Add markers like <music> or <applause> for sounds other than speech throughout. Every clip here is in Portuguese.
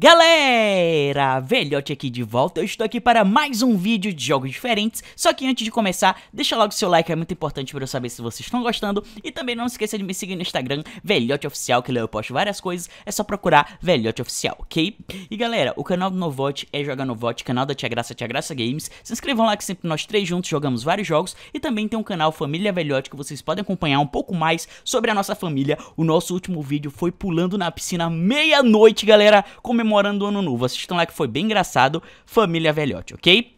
Galera, Velhote aqui de volta, eu estou aqui para mais um vídeo de jogos diferentes, só que antes de começar, deixa logo seu like, é muito importante para eu saber se vocês estão gostando, e também não se esqueça de me seguir no Instagram, Velhote Oficial, que lá eu posto várias coisas, é só procurar Velhote Oficial, ok? E galera, o canal do Novote é Joga Novote, canal da Tia Graça, Tia Graça Games, se inscrevam lá que sempre nós três juntos jogamos vários jogos, e também tem um canal Família Velhote que vocês podem acompanhar um pouco mais sobre a nossa família, o nosso último vídeo foi pulando na piscina meia-noite, galera, comemorando comemorando o ano novo. Assistam lá que foi bem engraçado, família velhote, ok?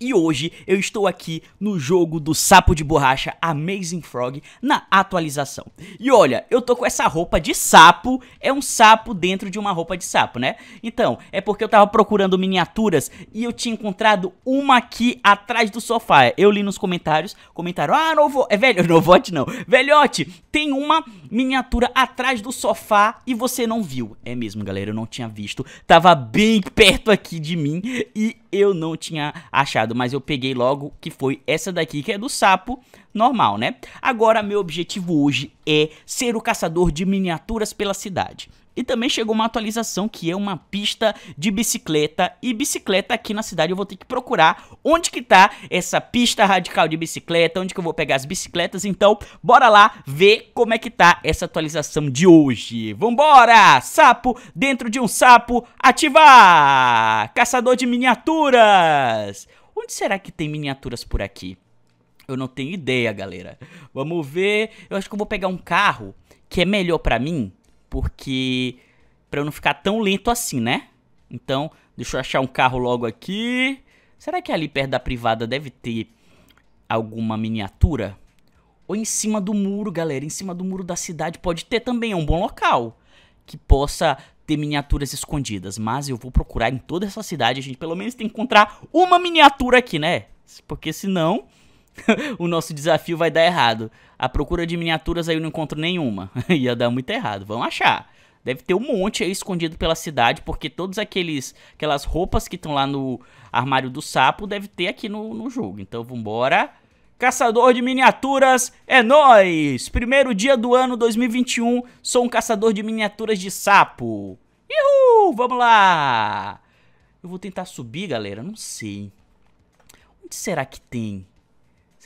E hoje eu estou aqui no jogo do sapo de borracha Amazing Frog na atualização. E olha, eu tô com essa roupa de sapo, é um sapo dentro de uma roupa de sapo, né? Então, é porque eu tava procurando miniaturas e eu tinha encontrado uma aqui atrás do sofá. Eu li nos comentários, comentaram, ah, novo, é velho, <laughs> novote não, velhote, tem uma miniatura atrás do sofá e você não viu. É mesmo, galera, eu não tinha visto, tava bem perto aqui de mim e eu não tinha achado, mas eu peguei logo que foi essa daqui, que é do sapo normal, né? Agora, meu objetivo hoje é ser o caçador de miniaturas pela cidade. E também chegou uma atualização que é uma pista de bicicleta e bicicleta aqui na cidade. Eu vou ter que procurar onde que tá essa pista radical de bicicleta, onde que eu vou pegar as bicicletas. Então, bora lá ver como é que tá essa atualização de hoje. Vambora! Sapo dentro de um sapo, ativar! Caçador de miniaturas! Onde será que tem miniaturas por aqui? Eu não tenho ideia, galera. Vamos ver. Eu acho que eu vou pegar um carro que é melhor pra mim, porque para eu não ficar tão lento assim, né? Então, deixa eu achar um carro logo aqui. Será que ali perto da privada deve ter alguma miniatura? Ou em cima do muro, galera, em cima do muro da cidade pode ter também, é um bom local que possa ter miniaturas escondidas, mas eu vou procurar em toda essa cidade, a gente pelo menos tem que encontrar uma miniatura aqui, né? Porque senão <laughs> o nosso desafio vai dar errado. A procura de miniaturas aí eu não encontro nenhuma. <laughs> Ia dar muito errado, vão achar. Deve ter um monte aí escondido pela cidade, porque todos aqueles aquelas roupas que estão lá no armário do sapo deve ter aqui no, no jogo. Então vambora. Caçador de miniaturas, é nós! Primeiro dia do ano 2021, sou um caçador de miniaturas de sapo. Uhul, vamos lá! Eu vou tentar subir, galera, não sei. Onde será que tem?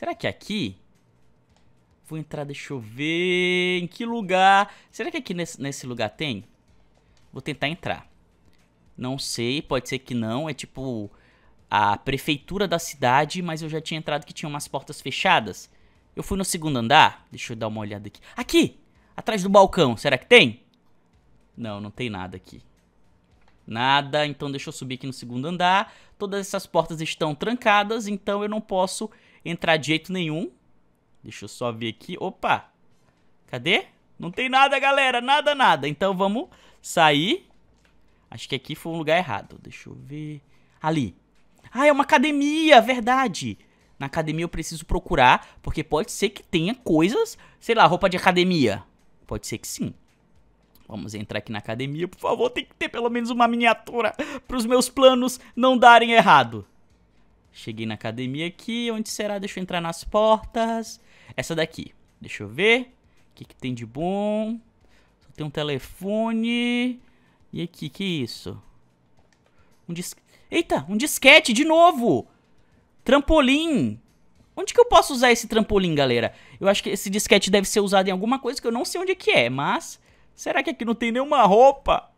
Será que aqui? Vou entrar, deixa eu ver... Em que lugar? Será que aqui nesse, nesse lugar tem? Vou tentar entrar. Não sei, pode ser que não. É tipo a prefeitura da cidade, mas eu já tinha entrado que tinha umas portas fechadas. Eu fui no segundo andar. Deixa eu dar uma olhada aqui. Aqui! Atrás do balcão, será que tem? Não, não tem nada aqui. Nada, então deixa eu subir aqui no segundo andar. Todas essas portas estão trancadas, então eu não posso entrar de jeito nenhum. Deixa eu só ver aqui. Opa! Cadê? Não tem nada, galera. Nada, nada. Então vamos sair. Acho que aqui foi um lugar errado. Deixa eu ver. Ali. Ah, é uma academia, verdade. Na academia eu preciso procurar, porque pode ser que tenha coisas, sei lá, roupa de academia. Pode ser que sim. Vamos entrar aqui na academia, por favor, tem que ter pelo menos uma miniatura para os meus planos não darem errado. Cheguei na academia aqui, onde será? Deixa eu entrar nas portas. Essa daqui, deixa eu ver. O que, que tem de bom? Só tem um telefone. E aqui, que isso? Um dis... Eita, um disquete de novo! Trampolim! Onde que eu posso usar esse trampolim, galera? Eu acho que esse disquete deve ser usado em alguma coisa que eu não sei onde que é, mas... Será que aqui não tem nenhuma roupa?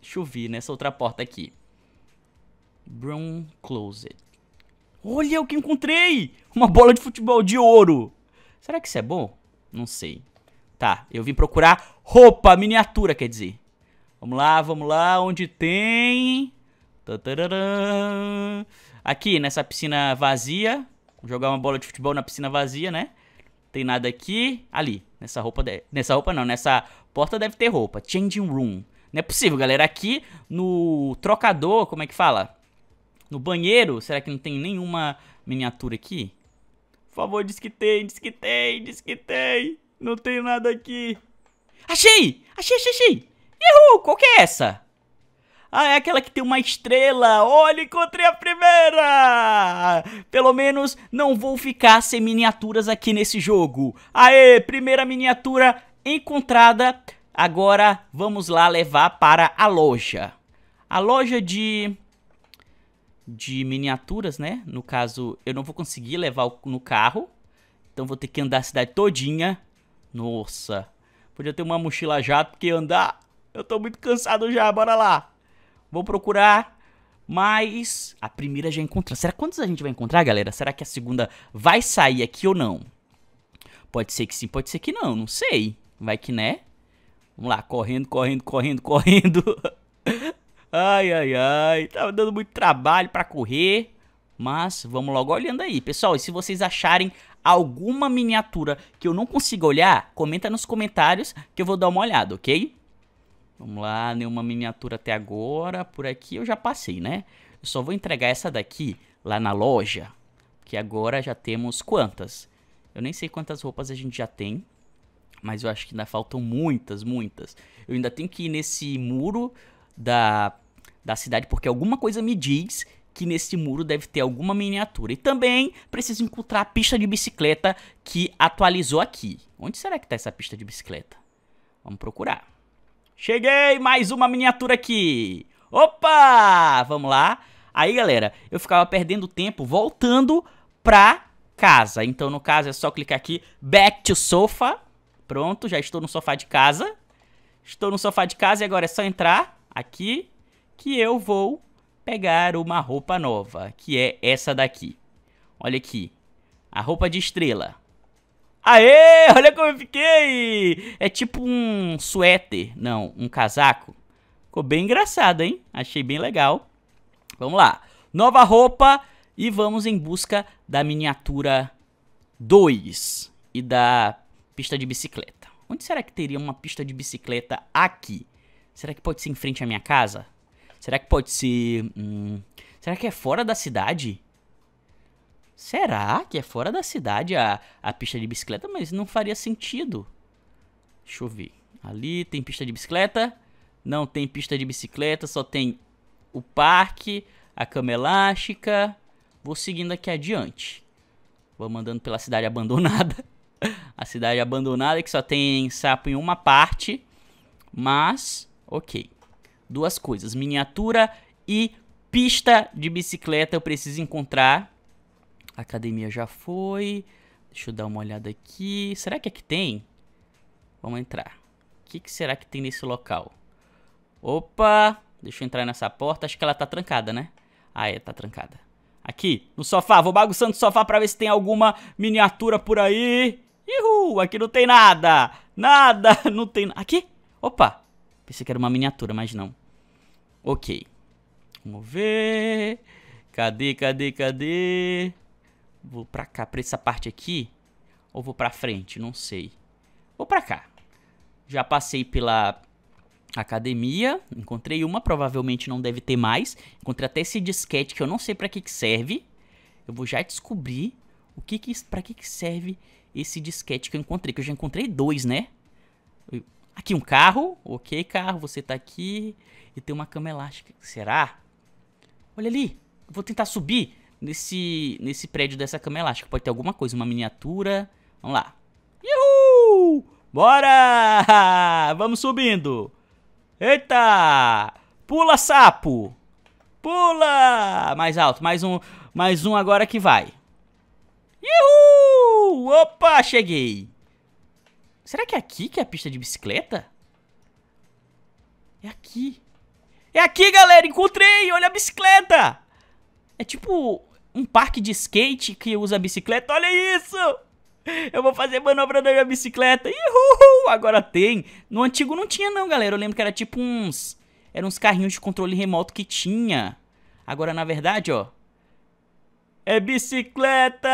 Deixa eu ver nessa outra porta aqui. Brown Closet. Olha o que encontrei! Uma bola de futebol de ouro. Será que isso é bom? Não sei. Tá, eu vim procurar roupa, miniatura, quer dizer. Vamos lá, vamos lá, onde tem... Aqui, nessa piscina vazia. Vou jogar uma bola de futebol na piscina vazia, né? Tem nada aqui. Ali, nessa roupa... De... Nessa roupa não, nessa Porta deve ter roupa. Changing room. Não é possível, galera. Aqui no trocador, como é que fala? No banheiro, será que não tem nenhuma miniatura aqui? Por favor, diz que tem, diz que tem, diz que tem. Não tem nada aqui. Achei! Achei, achei, achei. Uhul, qual que é essa? Ah, é aquela que tem uma estrela. Olha, encontrei a primeira! Pelo menos não vou ficar sem miniaturas aqui nesse jogo. Aê, primeira miniatura encontrada, agora vamos lá levar para a loja. A loja de de miniaturas, né? No caso, eu não vou conseguir levar no carro. Então vou ter que andar a cidade todinha. Nossa. Podia ter uma mochila já porque andar... Eu tô muito cansado já, bora lá. Vou procurar mas a primeira já encontra. Será quantos a gente vai encontrar, galera? Será que a segunda vai sair aqui ou não? Pode ser que sim, pode ser que não, não sei. Vai que né? Vamos lá, correndo, correndo, correndo, correndo. <laughs> ai, ai, ai. Tava tá dando muito trabalho pra correr. Mas vamos logo olhando aí. Pessoal, e se vocês acharem alguma miniatura que eu não consiga olhar, comenta nos comentários que eu vou dar uma olhada, ok? Vamos lá, nenhuma miniatura até agora. Por aqui eu já passei, né? Eu só vou entregar essa daqui lá na loja. Que agora já temos quantas? Eu nem sei quantas roupas a gente já tem. Mas eu acho que ainda faltam muitas, muitas. Eu ainda tenho que ir nesse muro da, da cidade, porque alguma coisa me diz que nesse muro deve ter alguma miniatura. E também preciso encontrar a pista de bicicleta que atualizou aqui. Onde será que está essa pista de bicicleta? Vamos procurar. Cheguei! Mais uma miniatura aqui! Opa! Vamos lá. Aí, galera, eu ficava perdendo tempo voltando pra casa. Então, no caso, é só clicar aqui, back to sofa. Pronto, já estou no sofá de casa. Estou no sofá de casa e agora é só entrar aqui que eu vou pegar uma roupa nova, que é essa daqui. Olha aqui, a roupa de estrela. Aê, <laughs> olha como eu fiquei! É tipo um suéter, não, um casaco. Ficou bem engraçado, hein? Achei bem legal. Vamos lá, nova roupa e vamos em busca da miniatura 2 e da Pista de bicicleta. Onde será que teria uma pista de bicicleta aqui? Será que pode ser em frente à minha casa? Será que pode ser... Hum, será que é fora da cidade? Será que é fora da cidade a, a pista de bicicleta? Mas não faria sentido. Deixa eu ver. Ali tem pista de bicicleta. Não tem pista de bicicleta, só tem o parque, a cama elástica. Vou seguindo aqui adiante. Vou mandando pela cidade <laughs> abandonada a cidade é abandonada que só tem sapo em uma parte. Mas, ok. Duas coisas: miniatura e pista de bicicleta eu preciso encontrar. A academia já foi. Deixa eu dar uma olhada aqui. Será que aqui é tem? Vamos entrar. O que, que será que tem nesse local? Opa! Deixa eu entrar nessa porta. Acho que ela tá trancada, né? Ah, é, tá trancada. Aqui, no sofá. Vou bagunçando o sofá pra ver se tem alguma miniatura por aí. Ihu, aqui não tem nada. Nada, <laughs> não tem... Aqui? Opa. Pensei que era uma miniatura, mas não. Ok. Vamos ver... Cadê, cadê, cadê? Vou pra cá, pra essa parte aqui. Ou vou pra frente, não sei. Vou pra cá. Já passei pela academia. Encontrei uma, provavelmente não deve ter mais. Encontrei até esse disquete que eu não sei pra que, que serve. Eu vou já descobrir o que que, pra que, que serve esse disquete que eu encontrei, que eu já encontrei dois, né? Aqui um carro, ok carro, você tá aqui, e tem uma cama elástica, será? Olha ali, vou tentar subir nesse, nesse prédio dessa cama elástica, pode ter alguma coisa, uma miniatura, vamos lá. Uhul! Bora! <laughs> Vamos subindo! Eita! Pula, sapo! Pula! Mais alto, mais um, mais um agora que vai. Uhul! Opa, cheguei! Será que é aqui que é a pista de bicicleta? É aqui. É aqui, galera! Encontrei! Olha a bicicleta! É tipo um parque de skate que usa bicicleta. Olha isso! Eu vou fazer manobra da minha bicicleta. Uhul! Agora tem. No antigo não tinha não, galera. Eu lembro que era tipo uns... Eram uns carrinhos de controle remoto que tinha. Agora, na verdade, ó... É bicicleta!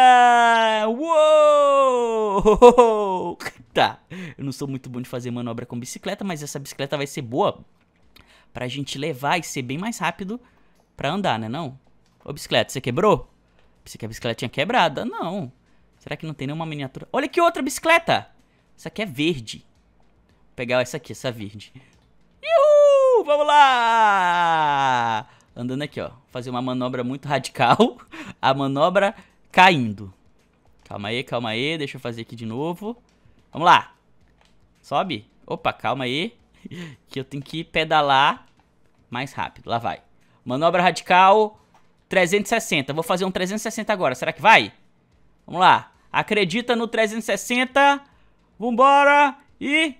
Uou! <laughs> Tá, eu não sou muito bom de fazer manobra com bicicleta, mas essa bicicleta vai ser boa pra gente levar e ser bem mais rápido pra andar, né não? Ô bicicleta, você quebrou? Pensei que a bicicleta tinha quebrada. Não. Será que não tem nenhuma miniatura? Olha que outra bicicleta! Essa aqui é verde. Vou pegar essa aqui, essa verde. Uhul! Vamos lá! Andando aqui, ó. Fazer uma manobra muito radical. <laughs> a manobra caindo. Calma aí, calma aí. Deixa eu fazer aqui de novo. Vamos lá. Sobe. Opa, calma aí. <laughs> que eu tenho que pedalar mais rápido. Lá vai. Manobra radical 360. Vou fazer um 360 agora. Será que vai? Vamos lá. Acredita no 360. Vambora. E...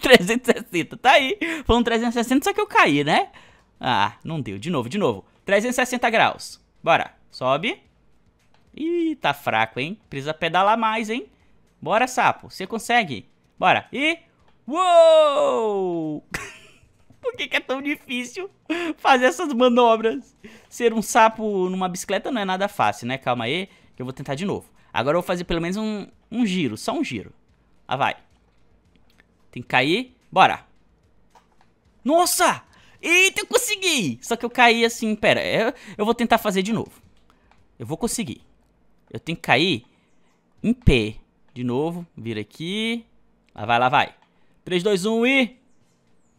360. <laughs> Tá aí. Foi um 360, só que eu caí, né? Ah, não deu. De novo, de novo. 360 graus. Bora. Sobe. Ih, tá fraco, hein? Precisa pedalar mais, hein? Bora, sapo. Você consegue. Bora. E... Uou! <laughs> Por que, que, é tão difícil fazer essas manobras? Ser um sapo numa bicicleta não é nada fácil, né? Calma aí, que eu vou tentar de novo. Agora eu vou fazer pelo menos um, um giro, só um giro. Ah, vai. Tem que cair. Bora. Nossa! Eita, eu consegui! Só que eu caí assim, pera, eu, é, eu vou tentar fazer de novo. Eu vou conseguir. Eu tenho que cair em pé. De novo, vira aqui. Lá vai, lá vai. 3, 2, 1 e...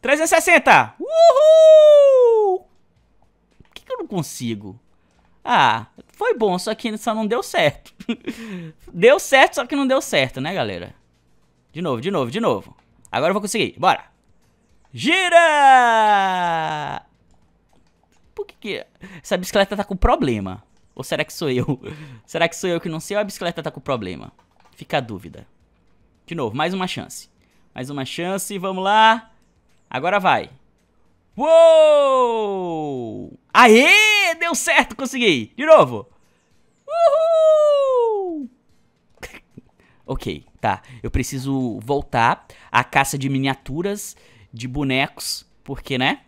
360! Uhul! Por que, que eu não consigo? Ah, foi bom, só que só não deu certo. <laughs> deu certo, só que não deu certo, né, galera? De novo, de novo, de novo. Agora eu vou conseguir, bora! Gira! Por que, que essa bicicleta tá com problema? Ou será que sou eu? <laughs> Será que sou eu que não sei ou a bicicleta tá com problema? Fica a dúvida. De novo, mais uma chance. Mais uma chance, vamos lá. Agora vai. Uou! Aê! Deu certo, consegui! De novo! Uhul! <laughs> ok, tá. Eu preciso voltar à caça de miniaturas de bonecos, porque, né?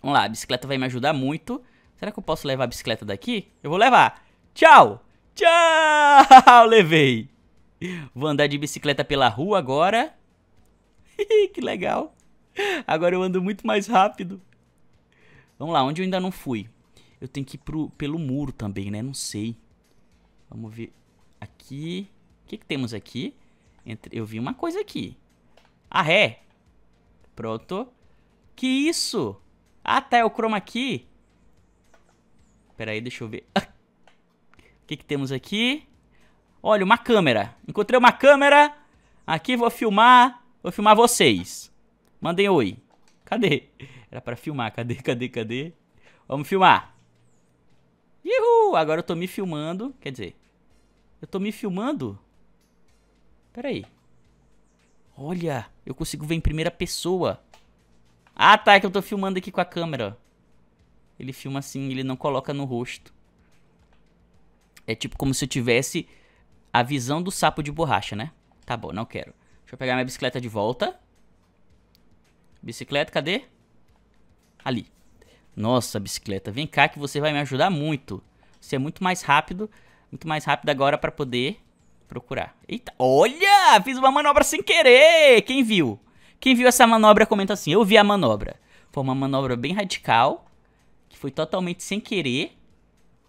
Vamos lá, a bicicleta vai me ajudar muito. Será que eu posso levar a bicicleta daqui? Eu vou levar. Tchau! Tchau! <laughs> Levei! Vou andar de bicicleta pela rua agora. <laughs> que legal! Agora eu ando muito mais rápido. Vamos lá, onde eu ainda não fui? Eu tenho que ir pro, pelo muro também, né? Não sei. Vamos ver. Aqui. O que, que temos aqui? Entre... Eu vi uma coisa aqui. Ah, é? Pronto. Que isso? Ah, tá, é o chroma key. Pera aí, deixa eu ver. Ah. o que que temos aqui? Olha, uma câmera. Encontrei uma câmera. Aqui vou filmar, vou filmar vocês. Mandem oi. Cadê? Era pra filmar, cadê, cadê, cadê? Vamos filmar. Uhul! Agora eu tô me filmando. Quer dizer, eu tô me filmando? Pera aí. Olha, eu consigo ver em primeira pessoa. Ah, tá, é que eu tô filmando aqui com a câmera. Ele filma assim, ele não coloca no rosto. É tipo como se eu tivesse a visão do sapo de borracha, né? Tá bom, não quero. Deixa eu pegar minha bicicleta de volta. Bicicleta, cadê? Ali. Nossa, bicicleta, vem cá que você vai me ajudar muito. Você é muito mais rápido, muito mais rápido agora para poder Procurar. Eita, olha! Fiz uma manobra sem querer! Quem viu? Quem viu essa manobra comenta assim, eu vi a manobra. Foi uma manobra bem radical, que foi totalmente sem querer.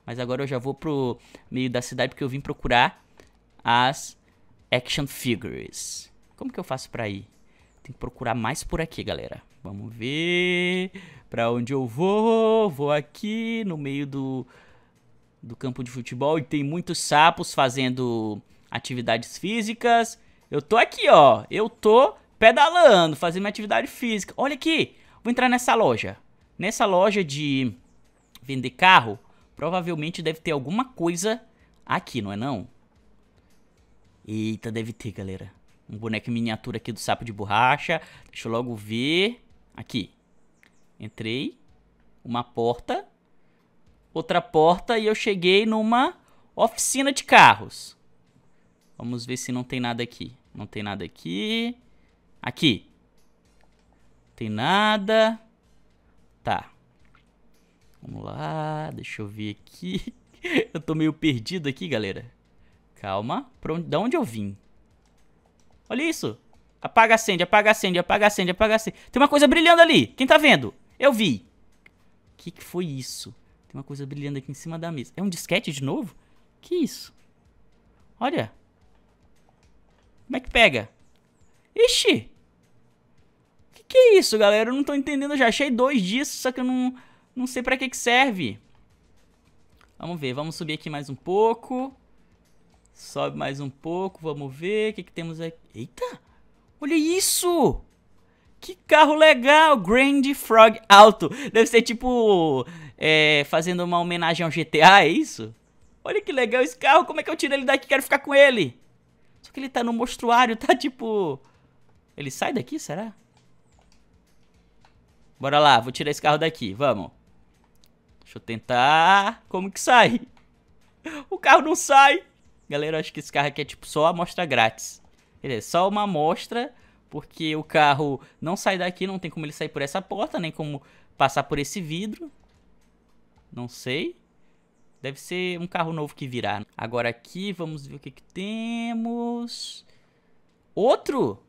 Mas agora eu já vou pro meio da cidade porque eu vim procurar as action figures. Como que eu faço pra ir? Tem que procurar mais por aqui, galera. Vamos ver pra onde eu vou. Vou aqui no meio do, do campo de futebol e tem muitos sapos fazendo atividades físicas. Eu tô aqui, ó. Eu tô pedalando, fazendo minha atividade física. Olha aqui, vou entrar nessa loja. Nessa loja de vender carro, provavelmente deve ter alguma coisa aqui, não é não? Eita, deve ter, galera. Um boneco miniatura aqui do sapo de borracha. Deixa eu logo ver. Aqui. Entrei. Uma porta. Outra porta e eu cheguei numa oficina de carros. Vamos ver se não tem nada aqui. Não tem nada aqui. Aqui. Tem nada. Tá. Vamos lá. Deixa eu ver aqui. <laughs> eu tô meio perdido aqui, galera. Calma. Pra onde, da onde eu vim? Olha isso. Apaga, acende, apaga, acende, apaga, acende, apaga, acende. Tem uma coisa brilhando ali. Quem tá vendo? Eu vi. O que, que foi isso? Tem uma coisa brilhando aqui em cima da mesa. É um disquete de novo? Que isso? Olha. Como é que pega? Ixi! Que que é isso, galera? Eu não tô entendendo já. Achei dois disso, só que eu não, não sei pra que que serve. Vamos ver, vamos subir aqui mais um pouco. Sobe mais um pouco, vamos ver. O que que temos aqui? Eita! Olha isso! Que carro legal! Grand Frog Alto. Deve ser tipo... É, fazendo uma homenagem ao GTA, é isso? Olha que legal esse carro. Como é que eu tiro ele daqui? Quero ficar com ele. Só que ele tá no mostruário, <laughs> tá tipo... Ele sai daqui, será? Bora lá, vou tirar esse carro daqui, vamos. Deixa eu tentar... Como que sai? <laughs> O carro não sai! Galera, eu acho que esse carro aqui é tipo só amostra grátis. Quer é só uma amostra, porque o carro não sai daqui, não tem como ele sair por essa porta, nem como passar por esse vidro. Não sei. Deve ser um carro novo que virar. Agora aqui, vamos ver o que, que temos. Outro?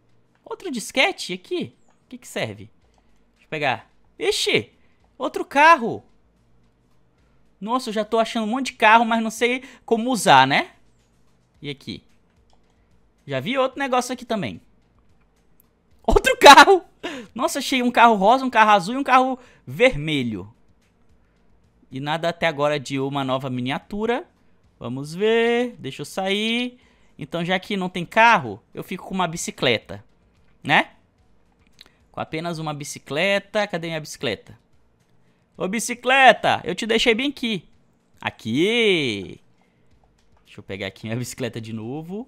Outro disquete aqui? O que, que serve? Deixa eu pegar. Ixi! Outro carro! Nossa, eu já tô achando um monte de carro, mas não sei como usar, né? E aqui? Já vi outro negócio aqui também. Outro <laughs> carro! Nossa, achei um carro rosa, um carro azul e um carro vermelho. E nada até agora de uma nova miniatura. Vamos ver, deixa eu sair. Então já que não tem carro, eu fico com uma bicicleta, né? Com apenas uma bicicleta, cadê minha bicicleta? Ô bicicleta, eu te deixei bem aqui. Aqui. Deixa eu pegar aqui minha <laughs> bicicleta de novo.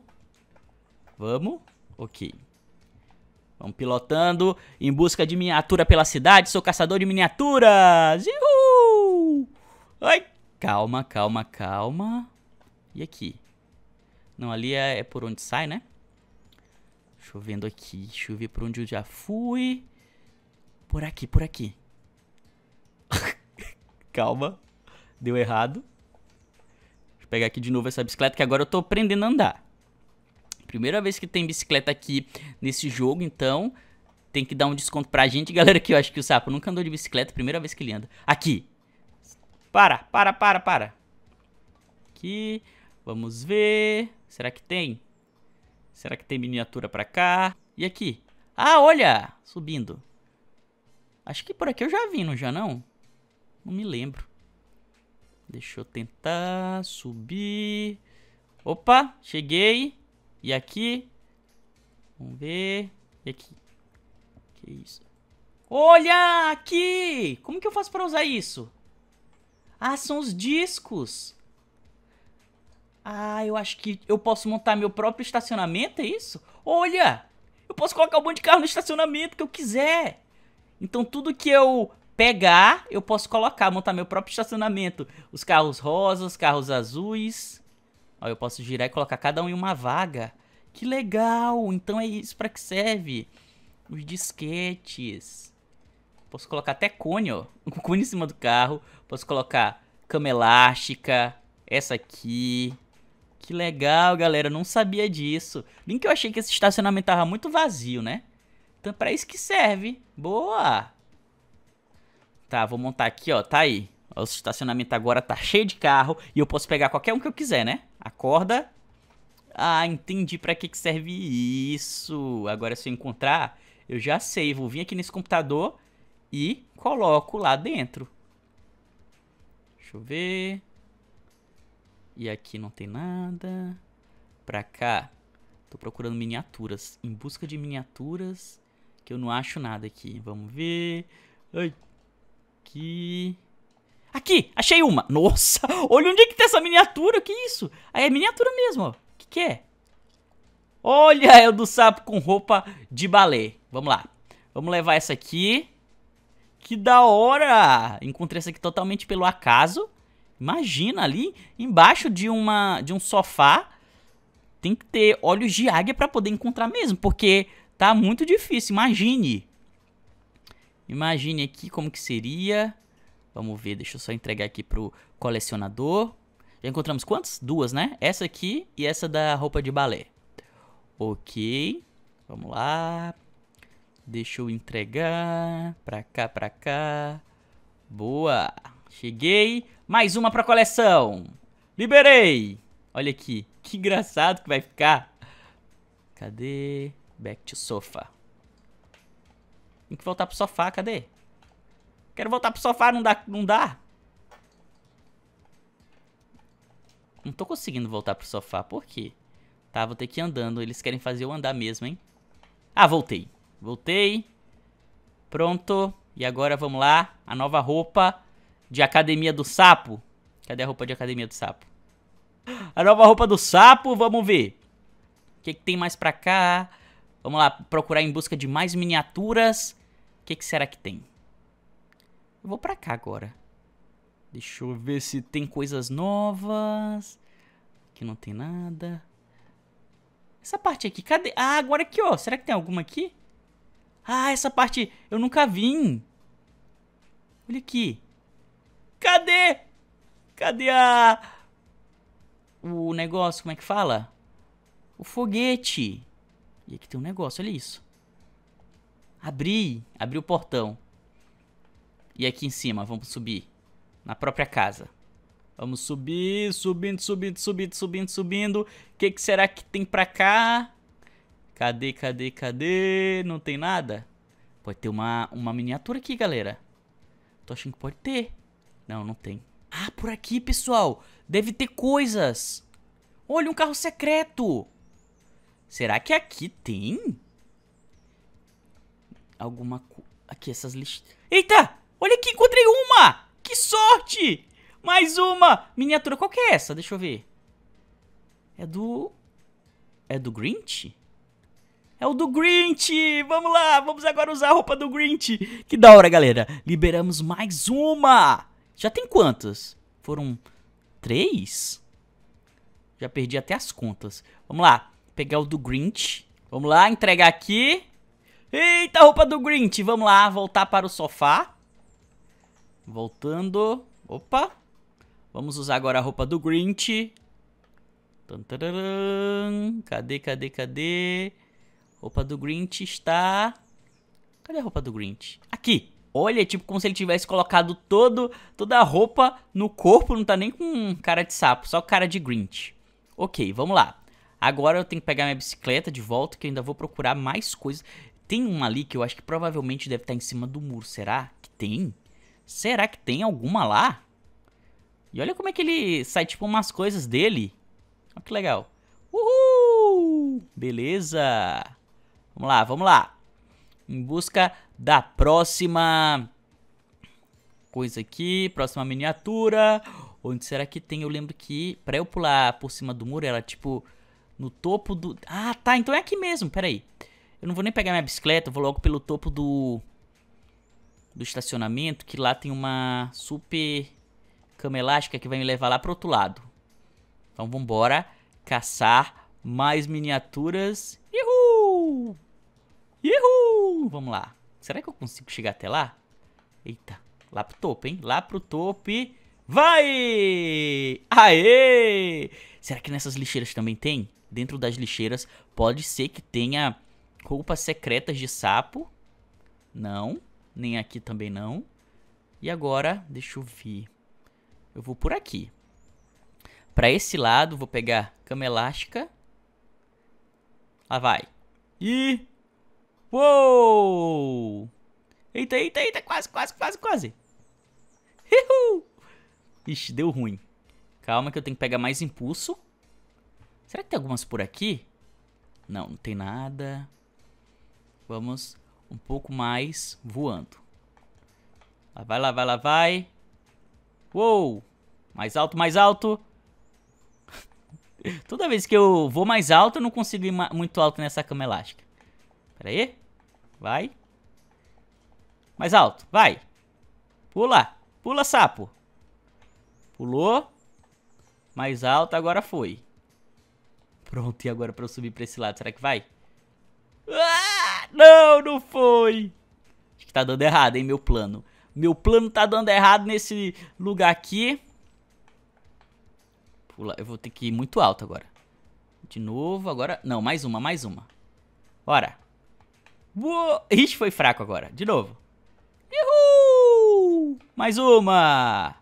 Vamos? Ok. Vamos pilotando em busca de miniatura pela cidade. Sou caçador de miniaturas. Uhul! Ai! Calma, calma, calma. E aqui? Não, ali é, é por onde sai, né? Chovendo aqui. Deixa eu ver por onde eu já fui. Por aqui, por aqui. <laughs> calma. Deu errado. Deixa eu pegar aqui de novo essa bicicleta, que agora eu tô aprendendo a andar. Primeira vez que tem bicicleta aqui nesse jogo, então tem que dar um desconto pra gente. <laughs> Galera, que eu acho que o sapo nunca andou de bicicleta, primeira vez que ele anda. Aqui. Para, para, para, para. Aqui. Vamos ver. Será que tem? Será que tem miniatura pra cá? E aqui? Ah, olha! Subindo. Acho que por aqui eu já vim, não já não? Não me lembro. Deixa eu tentar subir. Opa, cheguei. E aqui? Vamos ver. E aqui? Que isso? Olha, aqui! Como que eu faço pra usar isso? Ah, são os discos. Ah, eu acho que eu posso montar meu próprio estacionamento, é isso? Olha, eu posso colocar um monte de carro no estacionamento que eu quiser. Então tudo que eu pegar, eu posso colocar, montar meu próprio estacionamento. Os carros rosas, os carros azuis. Ó, eu posso girar e colocar cada um em uma vaga. Que legal! Então é isso para que serve. Os disquetes. Posso colocar até cone, ó. <laughs> Um cone em cima do carro. Posso colocar cama elástica, essa aqui. Que legal, galera, não sabia disso. Nem que eu achei que esse estacionamento tava muito vazio, né? Então é pra isso que serve. Boa! Tá, vou montar aqui, ó, tá aí. O estacionamento agora tá cheio de carro e eu posso pegar qualquer um que eu quiser, né? Acorda. Ah, entendi pra que que serve isso. Agora se eu encontrar, eu já sei. Vou vir aqui nesse computador e coloco lá dentro. Deixa eu ver. E aqui não tem nada. Pra cá. Tô procurando miniaturas. Em busca de miniaturas. Que eu não acho nada aqui. Vamos ver. Aqui. Aqui! Achei uma! <laughs> Nossa! Olha onde é que tá essa miniatura. Que isso? Aí é miniatura mesmo, ó. Que que é? Olha, é o do sapo com roupa de balé. Vamos lá. Vamos levar essa aqui. Que da hora! Encontrei essa aqui totalmente pelo acaso. Imagina ali embaixo de uma de um sofá. Tem que ter olhos de águia para poder encontrar mesmo, porque tá muito difícil. Imagine. Imagine aqui como que seria. Vamos ver, deixa eu só entregar aqui pro colecionador. Já encontramos quantas? Duas, né? Essa aqui e essa da roupa de balé. OK. Vamos lá. Deixa eu entregar. Pra cá, pra cá. Boa. Cheguei. Mais uma pra coleção. Liberei. Olha aqui. Que engraçado que vai ficar. Cadê? Back to sofa. Tem que voltar pro sofá. Cadê? Quero voltar pro sofá. Não dá. Não dá. Não tô conseguindo voltar pro sofá. Por quê? Tá, vou ter que ir andando. Eles querem fazer eu andar mesmo, hein? Ah, voltei. Voltei. Pronto. E agora vamos lá. A nova roupa de Academia do Sapo. Cadê a roupa de Academia do Sapo? A nova roupa do Sapo, vamos ver. O que, que tem mais pra cá? Vamos lá, procurar em busca de mais miniaturas. O que, que será que tem? Eu vou pra cá agora. Deixa eu ver se tem coisas novas. Aqui não tem nada. Essa parte aqui, cadê? Ah, agora aqui, ó. Será que tem alguma aqui? Ah, essa parte eu nunca vim. Olha aqui. Cadê? Cadê a... O negócio, como é que fala? O foguete. E aqui tem um negócio, olha isso. Abri. Abri o portão. E aqui em cima, vamos subir. Na própria casa. Vamos subir, subindo, subindo, subindo, subindo, subindo. O que, que será que tem pra cá? Cadê, cadê, cadê? Não tem nada? Pode ter uma, uma miniatura aqui, galera. Tô achando que pode ter. Não, não tem. Ah, por aqui, pessoal. Deve ter coisas. Olha, um carro secreto. Será que aqui tem? Alguma coisa... Aqui, essas listas... Eita! Olha aqui, encontrei uma! Que sorte! Mais uma! Miniatura, qual que é essa? Deixa eu ver. É do... É do Grinch? É o do Grinch! Vamos lá, vamos agora usar a roupa do Grinch. Que da hora, galera. Liberamos mais uma. Já tem quantas? Foram três? Já perdi até as contas. Vamos lá, pegar o do Grinch. Vamos lá, entregar aqui. Eita, roupa do Grinch. Vamos lá, voltar para o sofá. Voltando. Opa. Vamos usar agora a roupa do Grinch. Cadê, cadê, cadê? Roupa do Grinch está... Cadê a roupa do Grinch? Aqui! Olha, é tipo como se ele tivesse colocado todo, toda a roupa no corpo, não tá nem com cara de sapo, só cara de Grinch. Ok, vamos lá. Agora eu tenho que pegar minha bicicleta de volta, que eu ainda vou procurar mais coisas. Tem uma ali que eu acho que provavelmente deve estar tá em cima do muro. Será que tem? Será que tem alguma lá? E olha como é que ele sai, tipo, umas coisas dele. Olha que legal. Uhul! Beleza! Vamos lá, vamos lá. Em busca da próxima coisa aqui, próxima miniatura. Onde será que tem? Eu lembro que pra eu pular por cima do muro, ela tipo no topo do... Ah, tá, então é aqui mesmo, peraí. Eu não vou nem pegar minha bicicleta, eu vou logo pelo topo do... Do estacionamento, que lá tem uma super cama elástica que vai me levar lá pro outro lado. Então vambora caçar mais miniaturas. Uhul! Uhul! Vamos lá. Será que eu consigo chegar até lá? Eita, lá pro topo, hein? Lá pro topo e... Vai! Aê! Será que nessas lixeiras também tem? Dentro das lixeiras pode ser que tenha roupas secretas de sapo. Não, nem aqui também não. E agora, deixa eu ver. Eu vou por aqui. Pra esse lado, vou pegar cama elástica. Lá vai. E Uou! Eita, eita, eita, quase, quase, quase, quase. Uhul. Ixi, deu ruim. Calma que eu tenho que pegar mais impulso. Será que tem algumas por aqui? Não, não tem nada. Vamos um pouco mais voando. Lá vai, lá vai, lá vai. Uou! Mais alto, mais alto. <laughs> Toda vez que eu vou mais alto, eu não consigo ir muito alto nessa cama elástica. Pera aí. Vai. Mais alto. Vai. Pula. Pula, sapo. Pulou. Mais alto, agora foi. Pronto, e agora pra eu subir pra esse lado? Será que vai? Ah, não, não foi. Acho que tá dando errado, hein, meu plano. Meu plano tá dando errado nesse lugar aqui. Pula. Eu vou ter que ir muito alto agora. De novo, agora... Não, mais uma, mais uma. Bora. Uou! Ixi, foi fraco agora. De novo. Uhul! Mais uma!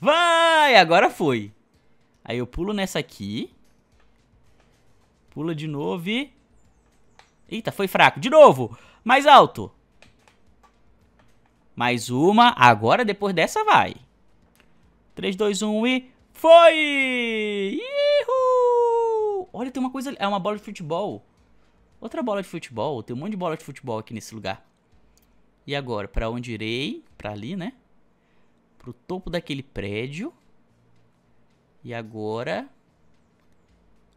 Vai! Agora foi. Aí eu pulo nessa aqui. Pula de novo e... Eita, foi fraco. De novo! Mais alto! Mais uma. Agora, depois dessa, vai. 3, 2, 1 e... Foi! Uhul! Olha, tem uma coisa... É uma bola de futebol. Outra bola de futebol, tem um monte de bola de futebol aqui nesse lugar. E agora, para onde irei? Para ali, né? Pro topo daquele prédio. E agora...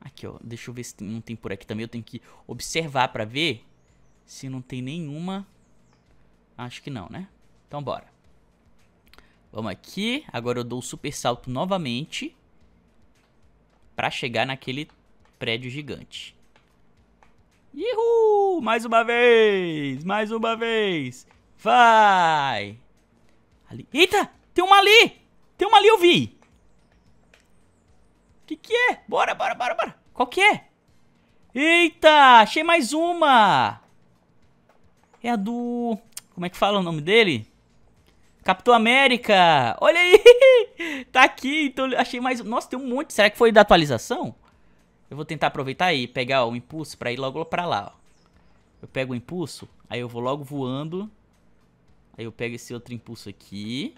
Aqui, ó. Deixa eu ver se não tem por aqui também. Eu tenho que observar para ver se não tem nenhuma... Acho que não, né? Então, bora. Vamos aqui. Agora eu dou o super salto novamente. Pra chegar naquele prédio gigante. Ihu! Mais uma vez! Mais uma vez! Vai! Ali. Eita! Tem uma ali! Tem uma ali, eu vi! Que que é? Bora, bora, bora, bora! Qual que é? Eita! Achei mais uma! É a do... Como é que fala o nome dele? Capitão América! Olha aí! <laughs> tá aqui, então achei mais... Nossa, tem um monte. Será que foi da atualização? Eu vou tentar aproveitar e pegar ó, o impulso pra ir logo pra lá, ó. Eu pego o impulso, aí eu vou logo voando. Aí eu pego esse outro impulso aqui.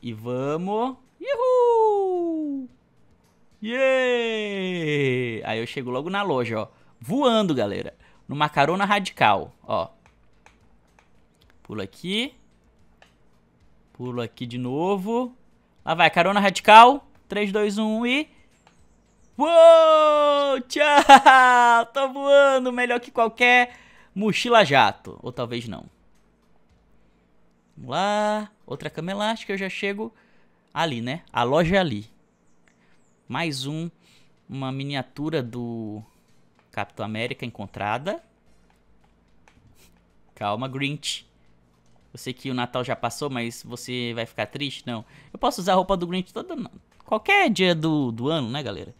E vamos... Uhul! Yeah! Aí eu chego logo na loja, ó. Voando, galera. Numa carona radical, ó. Pulo aqui. Pulo aqui de novo. Lá vai, carona radical. 3, 2, 1 e... Uou, tchau, tô voando, melhor que qualquer mochila jato, ou talvez não. Vamos lá, outra cama elástica, eu já chego ali, né? A loja é ali. Mais um, uma miniatura do Capitão América encontrada. Calma, Grinch. Eu sei que o Natal já passou, mas você vai ficar triste? Não. Eu posso usar a roupa do Grinch todo... Qualquer dia do, do ano, né, galera?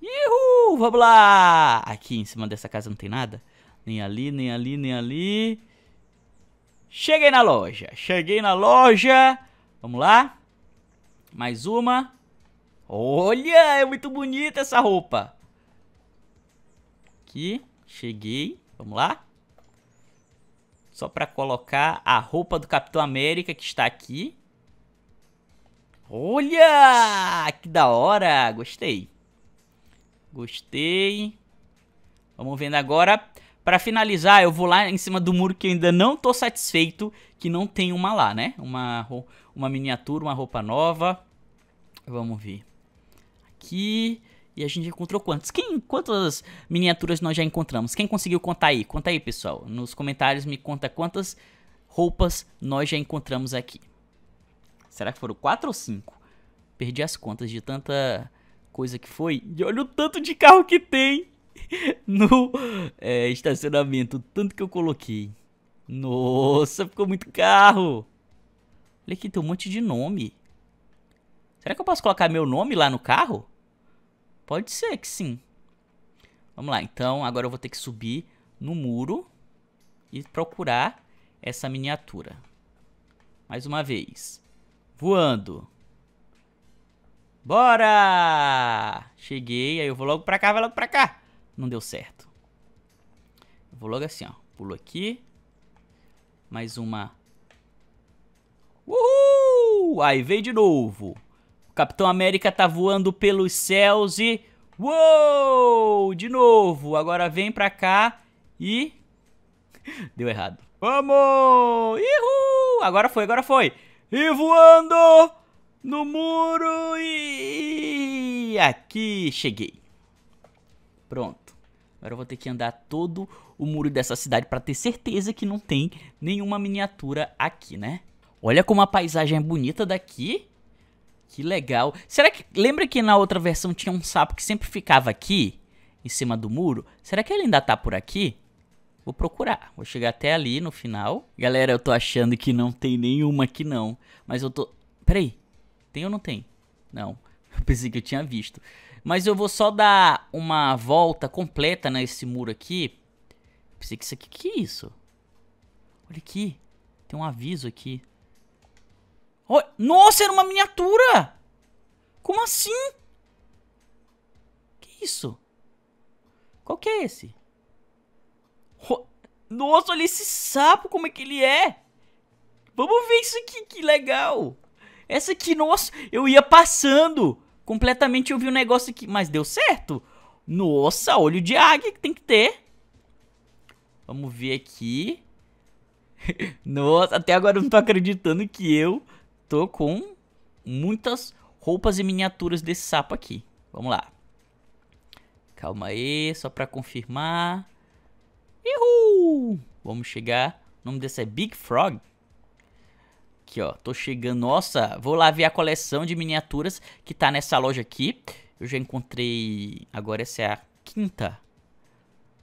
Ihu, vamos lá! Aqui em cima dessa casa não tem nada. Nem ali, nem ali, nem ali. Cheguei na loja. Cheguei na loja. Vamos lá. Mais uma. Olha, é muito bonita essa roupa. Aqui, cheguei. Vamos lá. Só para colocar a roupa do Capitão América que está aqui. Olha, que da hora. Gostei. Gostei. Vamos vendo agora. Para finalizar, eu vou lá em cima do muro que eu ainda não tô satisfeito que não tem uma lá, né? Uma, uma miniatura, uma roupa nova. Vamos ver. Aqui. E a gente encontrou quantos? Quem, quantas miniaturas nós já encontramos? Quem conseguiu contar aí? Conta aí, pessoal. Nos comentários me conta quantas roupas nós já encontramos aqui. Será que foram quatro ou cinco? Perdi as contas de tanta coisa que foi. E olha o tanto de carro que tem <laughs> no é, estacionamento. O tanto que eu coloquei. Nossa, ficou muito carro. Olha aqui, tem um monte de nome. Será que eu posso colocar meu nome lá no carro? Pode ser que sim. Vamos lá, então agora eu vou ter que subir no muro e procurar essa miniatura. Mais uma vez. Voando. Bora! Cheguei, aí eu vou logo pra cá, vai logo pra cá. Não deu certo. Eu vou logo assim, ó. Pulo aqui. Mais uma. Uhul! Aí, veio de novo. O Capitão América tá voando pelos céus e... Uou! De novo. Agora vem pra cá e... <laughs> Deu errado. Vamos! Uhul! Agora foi, agora foi. E voando! no muro e aqui cheguei. Pronto. Agora eu vou ter que andar todo o muro dessa cidade para ter certeza que não tem nenhuma miniatura aqui, né? Olha como a paisagem é bonita daqui. Que legal. Será que... Lembra que na outra versão tinha um sapo que sempre ficava aqui? Em cima do muro? Será que ele ainda tá por aqui? Vou procurar. Vou chegar até ali no final. Galera, eu tô achando que não tem nenhuma aqui não. Mas eu tô... Peraí. Tem ou não tem? Não. <laughs> Eu pensei que eu tinha visto. Mas eu vou só dar uma volta completa nesse muro aqui. Eu pensei que isso aqui... que é isso? Olha aqui. Tem um aviso aqui. Oh, nossa, era uma miniatura! Como assim? Que isso? Qual que é esse? Oh, nossa, olha esse sapo, como é que ele é! Vamos ver isso aqui, que legal! Essa aqui, nossa, eu ia passando. Completamente eu vi um negócio aqui. Mas deu certo. Nossa, olho de águia que tem que ter. Vamos ver aqui. <laughs> nossa, até agora eu não tô acreditando que eu tô com muitas roupas e miniaturas desse sapo aqui. Vamos lá. Calma aí, só pra confirmar. Uhul! Vamos chegar. O nome desse é Big Frog. Aqui, ó, tô chegando. Nossa, vou lá ver a coleção de miniaturas que tá nessa loja aqui. Eu já encontrei... Agora essa é a quinta.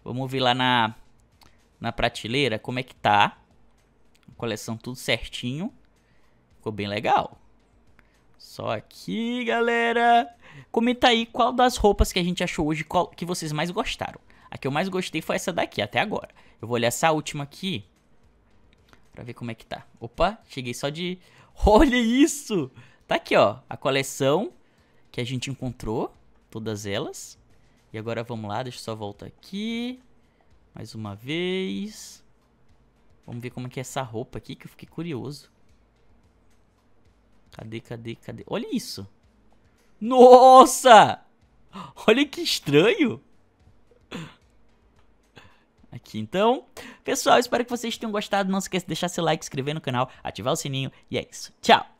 Vamos ver lá na, na prateleira como é que tá. Coleção tudo certinho. Ficou bem legal. Só aqui, galera. Comenta aí qual das roupas que a gente achou hoje, qual que vocês mais gostaram. A que eu mais gostei foi essa daqui, até agora. Eu vou olhar essa última aqui. Pra ver como é que tá. Opa, cheguei só de... <laughs> Olha isso! Tá aqui, ó. A coleção que a gente encontrou. Todas elas. E agora vamos lá. Deixa eu só voltar aqui. Mais uma vez. Vamos ver como é que é essa roupa aqui, que eu fiquei curioso. Cadê, cadê, cadê? Olha isso. Nossa! <laughs> Olha que estranho aqui. Então, pessoal, espero que vocês tenham gostado. Não se esqueça de deixar seu like, inscrever no canal, ativar o sininho. E é isso. Tchau!